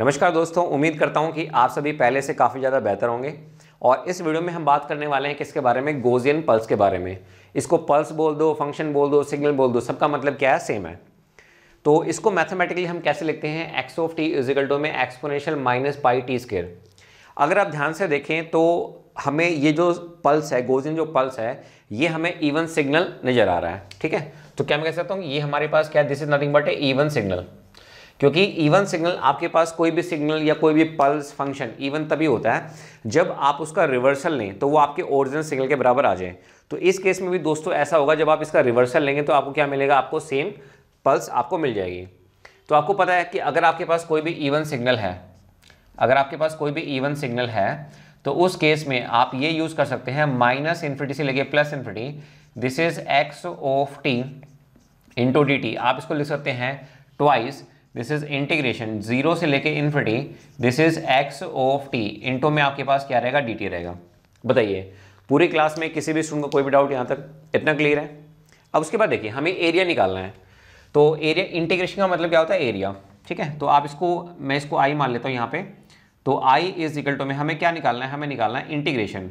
नमस्कार दोस्तों उम्मीद करता हूँ कि आप सभी पहले से काफ़ी ज़्यादा बेहतर होंगे और इस वीडियो में हम बात करने वाले हैं किसके बारे में गोजियन पल्स के बारे में इसको पल्स बोल दो फंक्शन बोल दो सिग्नल बोल दो सबका मतलब क्या है सेम है तो इसको मैथमेटिकली हम कैसे लिखते हैं x of t is equal to में exponential minus pi t square अगर आप ध्यान से देखें तो हमें ये जो पल्स है गोजिन जो पल्स है ये हमें इवन सिग्नल नज़र आ रहा है ठीक है तो क्या मैं कह सकता हूँ ये हमारे पास क्या this is nothing but a even signal क्योंकि इवन सिग्नल आपके पास कोई भी सिग्नल या कोई भी पल्स फंक्शन इवन तभी होता है जब आप उसका रिवर्सल लें तो वो आपके ओरिजिनल सिग्नल के बराबर आ जाए तो इस केस में भी दोस्तों ऐसा होगा जब आप इसका रिवर्सल लेंगे तो आपको क्या मिलेगा आपको सेम पल्स आपको मिल जाएगी तो आपको पता है कि अगर आपके पास कोई भी इवन सिग्नल है अगर आपके पास कोई भी इवन सिग्नल है तो उस केस में आप ये यूज़ कर सकते हैं माइनस इन्फिटी से लेके plus infinity this is x of t into d t आप इसको लिख सकते हैं twice this is integration zero से लेके infinity this is x of t into में आपके पास क्या रहेगा डी रहेगा बताइए पूरी क्लास में किसी भी स्टूडेंट को कोई भी डाउट यहाँ तक इतना क्लियर है अब उसके बाद देखिए हमें एरिया निकालना है तो एरिया इंटीग्रेशन का मतलब क्या होता है एरिया ठीक है तो आप इसको मैं इसको आई मान लेता हूँ यहाँ पे तो आई इज इक्वल टू में हमें क्या निकालना है हमें निकालना है इंटीग्रेशन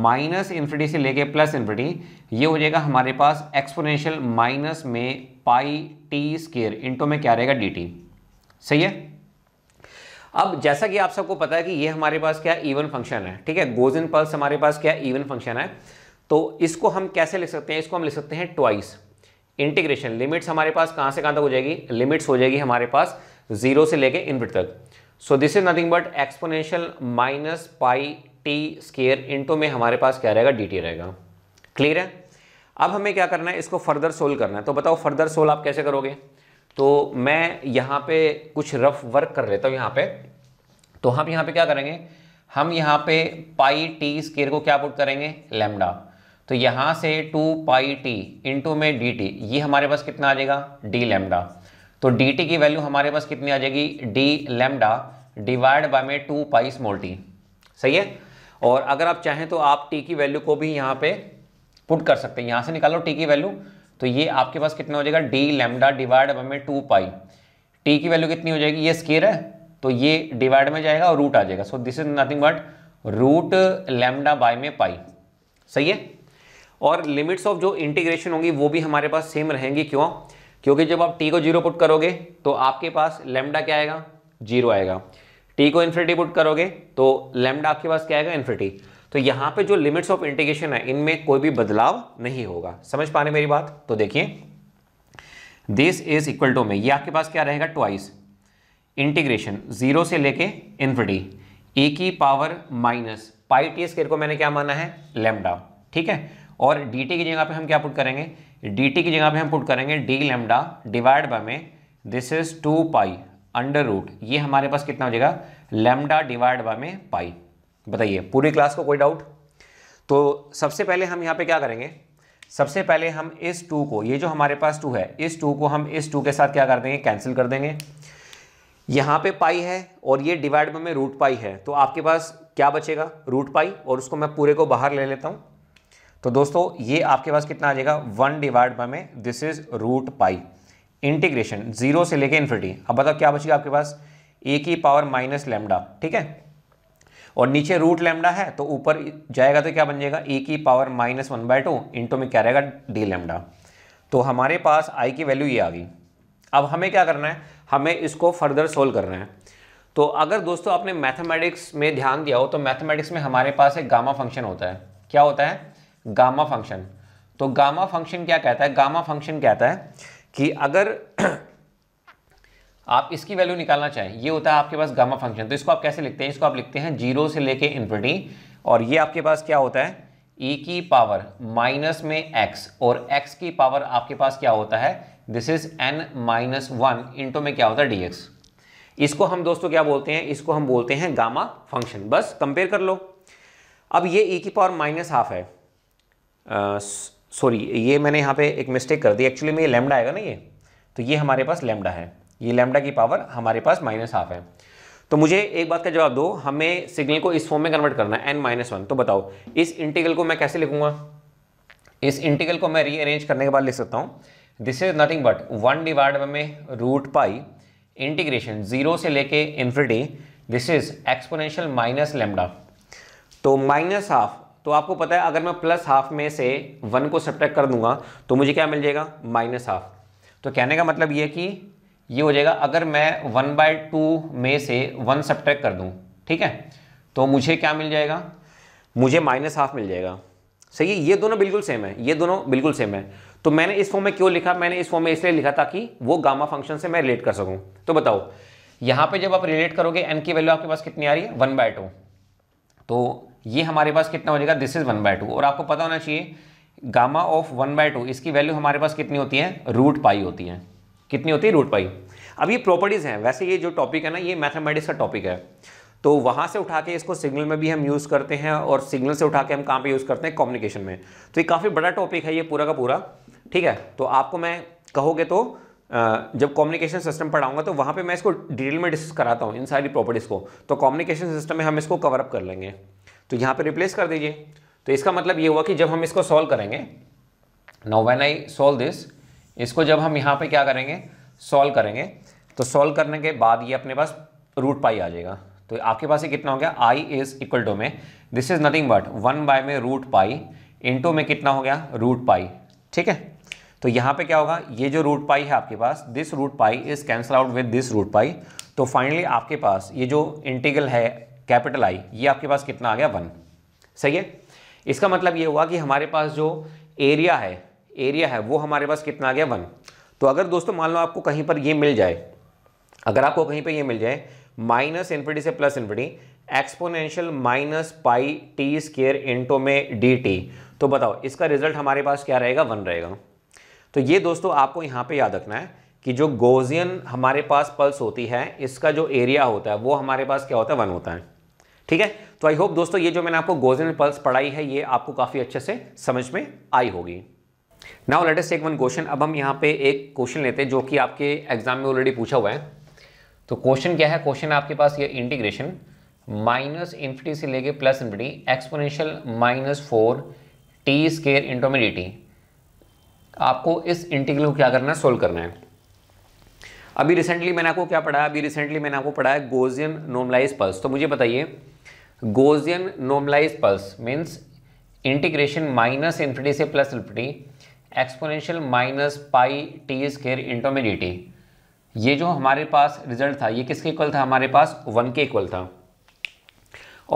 माइनस इन्फिनिटी से लेके प्लस इन्फिनिटी ये हो जाएगा हमारे पास एक्सपोनेंशियल माइनस में पाई टी स्केयर इंटो में क्या रहेगा डी सही है अब जैसा कि आप सबको पता है कि ये हमारे पास क्या इवन फंक्शन है ठीक है गोज इन पल्स हमारे पास क्या इवन फंक्शन है तो इसको हम कैसे लिख सकते हैं इसको हम लिख सकते हैं ट्वाइस इंटीग्रेशन लिमिट्स हमारे पास कहां से कहां तक हो जाएगी लिमिट्स हो जाएगी हमारे पास जीरो से लेके इनविट तक so this is nothing but exponential minus pi t square into में हमारे पास क्या रहेगा डी रहेगा क्लियर है अब हमें क्या करना है इसको फर्दर सोल्व करना है तो बताओ फर्दर सोल्व आप कैसे करोगे तो मैं यहाँ पे कुछ रफ वर्क कर लेता हूँ यहाँ पे तो हम यहाँ पे क्या करेंगे हम यहाँ पे पाई टी स्केयर को क्या पुट करेंगे लेमडा तो यहाँ से टू पाई टी इंटू में डी टी ये हमारे पास कितना आ जाएगा डी लेमडा तो डी टी की वैल्यू हमारे पास कितनी आ जाएगी डी लेमडा डिवाइड बाय में टू पाई स्मॉल टी सही है और अगर आप चाहें तो आप टी की वैल्यू को भी यहाँ पे पुट कर सकते हैं यहाँ से निकालो टी की वैल्यू तो ये आपके पास कितना हो जाएगा डी लेमडा डिवाइड में टू पाई टी की वैल्यू कितनी हो जाएगी ये स्केयर है तो ये डिवाइड में जाएगा और रूट आ जाएगा so this is nothing but root lambda by में पाई सही है और लिमिट्स ऑफ जो इंटीग्रेशन होंगी वो भी हमारे पास सेम रहेंगी क्यों क्योंकि जब आप टी को जीरो पुट करोगे तो आपके पास लेमडा क्या आएगा जीरो आएगा टी को इन्फिनिटी पुट करोगे तो लेमडा आपके पास क्या आएगा इन्फिनिटी तो यहां पे जो लिमिट्स ऑफ इंटीग्रेशन है इनमें कोई भी बदलाव नहीं होगा समझ पा रहे मेरी बात तो देखिए दिस इज इक्वल टू में ये आपके पास क्या रहेगा ट्वाइस इंटीग्रेशन जीरो से लेके इन्फिनिटी ए की power minus pi t square को मैंने क्या माना है लेमडा ठीक है और डी टी की जगह पर हम क्या पुट करेंगे डी टी की जगह पर हम पुट करेंगे डी लेमडा डिवाइड बाय में this is two pi under root ये हमारे पास कितना हो जाएगा लेमडा डिवाइड बाय में पाई बताइए पूरी क्लास को कोई डाउट तो सबसे पहले हम यहाँ पे क्या करेंगे सबसे पहले हम इस टू को ये जो हमारे पास टू है इस टू को हम इस टू के साथ क्या कर देंगे कैंसिल कर देंगे यहाँ पे पाई है और ये डिवाइड में रूट पाई है तो आपके पास क्या बचेगा रूट पाई और उसको मैं पूरे को बाहर ले लेता हूँ तो दोस्तों ये आपके पास कितना आ जाएगा वन डिवाइड बाय में this is root pi integration zero से लेके इन्फिनिटी अब बताओ क्या बचेगा आपके पास ए की पावर माइनस लेमडा ठीक है और नीचे रूट लेमडा है तो ऊपर जाएगा तो क्या बन जाएगा ए की power minus one by two into में क्या रहेगा डी लेमडा तो हमारे पास आई की वैल्यू ये आ गई अब हमें क्या करना है हमें इसको फर्दर सोल्व करना है तो अगर दोस्तों आपने मैथमेटिक्स में ध्यान दिया हो तो मैथमेटिक्स में हमारे पास एक गामा फंक्शन होता है क्या होता है गामा फंक्शन तो गामा फंक्शन क्या कहता है गामा फंक्शन कहता है कि अगर आप इसकी वैल्यू निकालना चाहें ये होता है आपके पास गामा फंक्शन तो इसको आप कैसे लिखते हैं इसको आप लिखते हैं जीरो से लेके इन्फिनिटी और ये आपके पास क्या होता है ई e की पावर माइनस में एक्स और एक्स की पावर आपके पास क्या होता है this is n minus one into में क्या होता है डीएक्स इसको हम दोस्तों क्या बोलते हैं इसको हम बोलते हैं गामा फंक्शन बस कंपेयर कर लो अब ये ई e की पावर माइनस हाफ है सॉरी ये मैंने यहाँ पे एक मिस्टेक कर दी एक्चुअली में ये लेमडा आएगा ना ये तो ये हमारे पास लेमडा है ये लेमडा की पावर हमारे पास माइनस हाफ है तो मुझे एक बात का जवाब दो हमें सिग्नल को इस फॉर्म में कन्वर्ट करना है एन माइनस वन तो बताओ इस इंटीग्रल को मैं कैसे लिखूंगा इस इंटीग्रल को मैं रीअरेंज करने के बाद लिख सकता हूँ this is nothing but one divide by में रूट पाई इंटीग्रेशन जीरो से लेके infinity this is exponential minus lambda तो माइनस हाफ तो आपको पता है अगर मैं प्लस हाफ में से वन को सब्ट्रैक्ट कर दूंगा तो मुझे क्या मिल जाएगा माइनस हाफ तो कहने का मतलब ये कि ये हो जाएगा अगर मैं वन बाय टू में से वन सब्ट्रैक्ट कर दूँ ठीक है तो मुझे क्या मिल जाएगा मुझे माइनस हाफ मिल जाएगा सही है ये दोनों बिल्कुल सेम है ये दोनों बिल्कुल सेम है तो मैंने इस फॉर्म में क्यों लिखा मैंने इस फॉर्म में इसलिए लिखा ताकि वो गामा फंक्शन से मैं रिलेट कर सकूँ तो बताओ यहाँ पर जब आप रिलेट करोगे एन की वैल्यू आपके पास कितनी आ रही है वन बाय टू तो ये हमारे पास कितना हो जाएगा this is one by two और आपको पता होना चाहिए gamma of one by two इसकी वैल्यू हमारे पास कितनी होती है रूट पाई होती है कितनी होती है रूट पाई अब ये प्रॉपर्टीज़ हैं वैसे ये जो टॉपिक है ना ये मैथमेटिक्स का टॉपिक है तो वहाँ से उठा के इसको सिग्नल में भी हम यूज़ करते हैं और सिग्नल से उठा के हम कहाँ पे यूज़ करते हैं कम्युनिकेशन में तो ये काफ़ी बड़ा टॉपिक है ये पूरा का पूरा ठीक है तो आपको मैं कहोगे तो जब कम्युनिकेशन सिस्टम पढ़ाऊंगा तो वहाँ पे मैं इसको डिटेल में डिस्कस कराता हूँ इन सारी प्रॉपर्टीज़ को तो कम्युनिकेशन सिस्टम में हम इसको कवर अप कर लेंगे तो यहाँ पे रिप्लेस कर दीजिए तो इसका मतलब ये हुआ कि जब हम इसको सॉल्व करेंगे now when I solve this इसको जब हम यहाँ पर क्या करेंगे सॉल्व करेंगे तो सॉल्व करने के बाद ये अपने पास रूट पाई आ जाएगा तो आपके पास ये कितना हो गया आई इज इक्वल टू में this is nothing but one by में रूट पाई इंटू में कितना हो गया रूट पाई ठीक है तो यहाँ पे क्या होगा ये जो रूट पाई है आपके पास this root pi is cancel out with this root pi तो फाइनली आपके पास ये जो इंटीग्रल है कैपिटल आई ये आपके पास कितना आ गया वन सही है इसका मतलब ये हुआ कि हमारे पास जो एरिया है एरिया है वो हमारे पास कितना आ गया वन तो अगर दोस्तों मान लो आपको कहीं पर ये मिल जाए अगर आपको कहीं पर ये मिल जाए माइनस इन्फिटी से plus infinity exponential minus pi t square into में डी टी तो बताओ इसका रिजल्ट हमारे पास क्या रहेगा वन रहेगा तो ये दोस्तों आपको यहाँ पे याद रखना है कि जो गोजियन हमारे पास पल्स होती है इसका जो एरिया होता है वो हमारे पास क्या होता है वन होता है ठीक है तो आई होप दोस्तों ये जो मैंने आपको गोजियन पल्स पढ़ाई है ये आपको काफ़ी अच्छे से समझ में आई होगी now let us take one question अब हम यहाँ पे एक क्वेश्चन लेते हैं जो कि आपके एग्जाम में ऑलरेडी पूछा हुआ है तो क्वेश्चन क्या है क्वेश्चन आपके पास ये इंटीग्रेशन माइनस इन्फिटी से लेके plus infinity exponential minus four t square into d t आपको इस इंटीग्रल को क्या करना है सोल्व करना है अभी रिसेंटली मैंने आपको क्या पढ़ा अभी रिसेंटली मैंने आपको पढ़ा है गोजियन नॉर्मलाइज पल्स तो मुझे बताइए Gaussian normalise pulse means integration minus infinity से plus infinity exponential minus pi t square into d t ये जो हमारे पास रिजल्ट था ये किसके इक्वल था हमारे पास वन के इक्वल था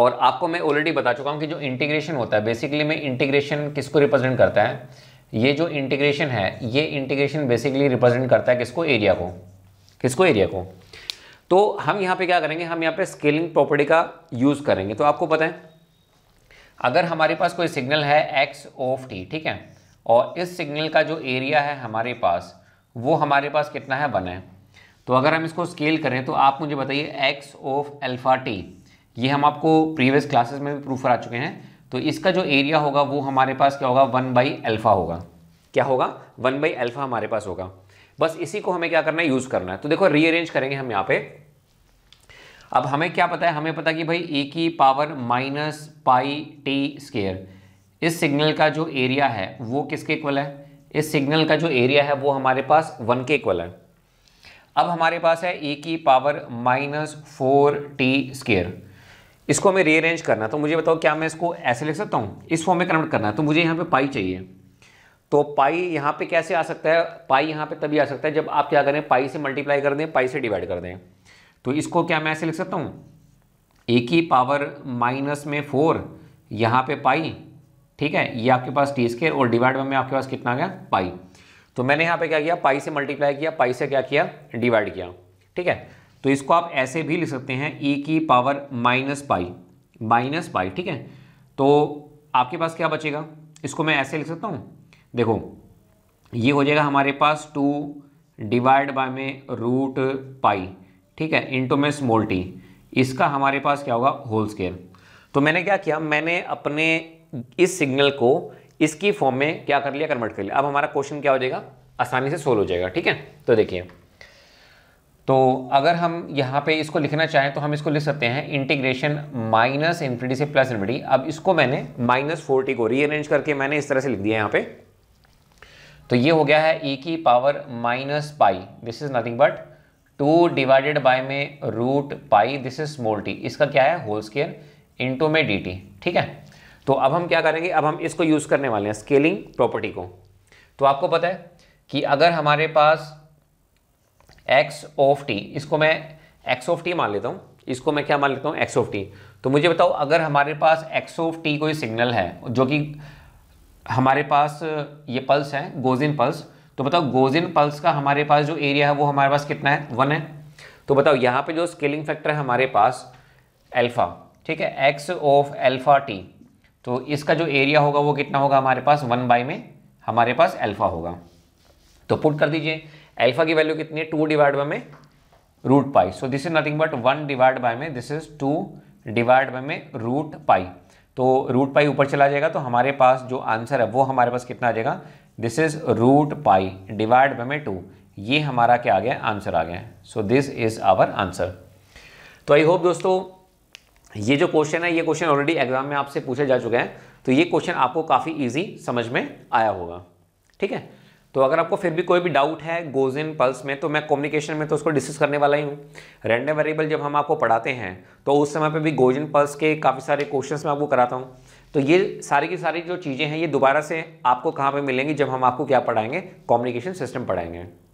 और आपको मैं ऑलरेडी बता चुका हूँ कि जो इंटीग्रेशन होता है बेसिकली मैं इंटीग्रेशन किसको रिप्रेजेंट करता है ये जो इंटीग्रेशन है ये इंटीग्रेशन बेसिकली रिप्रेजेंट करता है किसको एरिया को किसको एरिया को तो हम यहाँ पे क्या करेंगे हम यहाँ पे स्केलिंग प्रॉपर्टी का यूज़ करेंगे तो आपको पता है अगर हमारे पास कोई सिग्नल है एक्स ऑफ टी ठीक है और इस सिग्नल का जो एरिया है हमारे पास वो हमारे पास कितना है वन है तो अगर हम इसको स्केल करें तो आप मुझे बताइए एक्स ऑफ एल्फ़ा टी ये हम आपको प्रीवियस क्लासेस में भी प्रूफ करा चुके हैं तो इसका जो एरिया होगा वो हमारे पास क्या होगा वन बाई एल्फा होगा क्या होगा वन बाई एल्फा हमारे पास होगा बस इसी को हमें क्या करना है यूज़ करना है तो देखो रीअरेंज करेंगे हम यहाँ पे अब हमें क्या पता है हमें पता कि भाई ए e की power minus pi t square इस सिग्नल का जो एरिया है वो किसके इक्वल है इस सिग्नल का जो एरिया है वो हमारे पास वन के इक्वल है अब हमारे पास है ए e की power minus four t square इसको हमें रीअरेंज करना तो मुझे बताओ क्या मैं इसको ऐसे लिख सकता हूँ इस फॉर्म में कन्वर्ट करना है तो मुझे यहाँ पे पाई चाहिए तो पाई यहाँ पे कैसे आ सकता है पाई यहाँ पे तभी आ सकता है जब आप क्या करें पाई से मल्टीप्लाई कर दें पाई से डिवाइड कर दें तो इसको क्या मैं ऐसे लिख सकता हूँ ए की पावर माइनस में फोर यहाँ पे पाई ठीक है ये आपके पास टी स्केयर और डिवाइड में आपके पास कितना आ गया पाई तो मैंने यहाँ पे क्या किया पाई से मल्टीप्लाई किया पाई से क्या किया डिवाइड किया ठीक है तो इसको आप ऐसे भी लिख सकते हैं ई e की power minus pi minus pi ठीक है तो आपके पास क्या बचेगा इसको मैं ऐसे लिख सकता हूँ देखो ये हो जाएगा हमारे पास टू डिवाइड बाय में रूट पाई ठीक है इंटू में स्मोल टी इसका हमारे पास क्या होगा होल स्केयर तो मैंने क्या किया मैंने अपने इस सिग्नल को इसकी फॉर्म में क्या कर लिया कन्वर्ट कर लिया अब हमारा क्वेश्चन क्या हो जाएगा आसानी से सोल्व हो जाएगा ठीक है तो देखिए तो अगर हम यहाँ पे इसको लिखना चाहें तो हम इसको लिख सकते हैं इंटीग्रेशन माइनस इन्फिनिटी से प्लस इन्फिनिटी अब इसको मैंने माइनस फोर्टी को रीअरेंज करके मैंने इस तरह से लिख दिया यहाँ पे तो ये हो गया है ई e की power minus pi this is nothing but two divided by में root pi this is small t इसका क्या है होल स्केयर इंटू में डी ठीक है तो अब हम क्या करेंगे अब हम इसको यूज़ करने वाले हैं स्केलिंग प्रॉपर्टी को तो आपको पता है कि अगर हमारे पास एक्स ऑफ टी इसको मैं एक्स ऑफ टी मान लेता हूँ इसको मैं क्या मान लेता हूँ एक्स ऑफ टी तो मुझे बताओ अगर हमारे पास एक्स ऑफ टी कोई सिग्नल है जो कि हमारे पास ये पल्स है गोजिन पल्स तो बताओ गोजिन पल्स का हमारे पास जो एरिया है वो हमारे पास कितना है वन है तो बताओ यहाँ पे जो स्केलिंग फैक्टर है हमारे पास एल्फ़ा ठीक है एक्स ऑफ एल्फ़ा टी तो इसका जो एरिया होगा वो कितना होगा हमारे पास वन बाई में हमारे पास एल्फ़ा होगा तो पुट कर दीजिए एल्फा की वैल्यू कितनी है टू डिवाइड बाय में root pi so this is nothing but one divide by में this is two divide by में रूट पाई तो रूट पाई ऊपर चला जाएगा तो हमारे पास जो आंसर है वो हमारे पास कितना आ जाएगा this is root pi divide by में टू ये हमारा क्या आ गया आंसर आ गया so this is our answer तो आई होप दोस्तों ये जो क्वेश्चन है ये क्वेश्चन ऑलरेडी एग्जाम में आपसे पूछे जा चुके हैं तो ये क्वेश्चन आपको काफ़ी ईजी समझ में आया होगा ठीक है तो अगर आपको फिर भी कोई भी डाउट है गोज इन पल्स में तो मैं कम्युनिकेशन में तो उसको डिस्कस करने वाला ही हूँ रैंडम वेरिएबल जब हम आपको पढ़ाते हैं तो उस समय पर भी गोज इन पल्स के काफ़ी सारे क्वेश्चन मैं आपको कराता हूँ तो ये सारी की सारी जो चीज़ें हैं ये दोबारा से आपको कहाँ पर मिलेंगी जब हम आपको क्या पढ़ाएंगे कॉम्युनिकेशन सिस्टम पढ़ाएंगे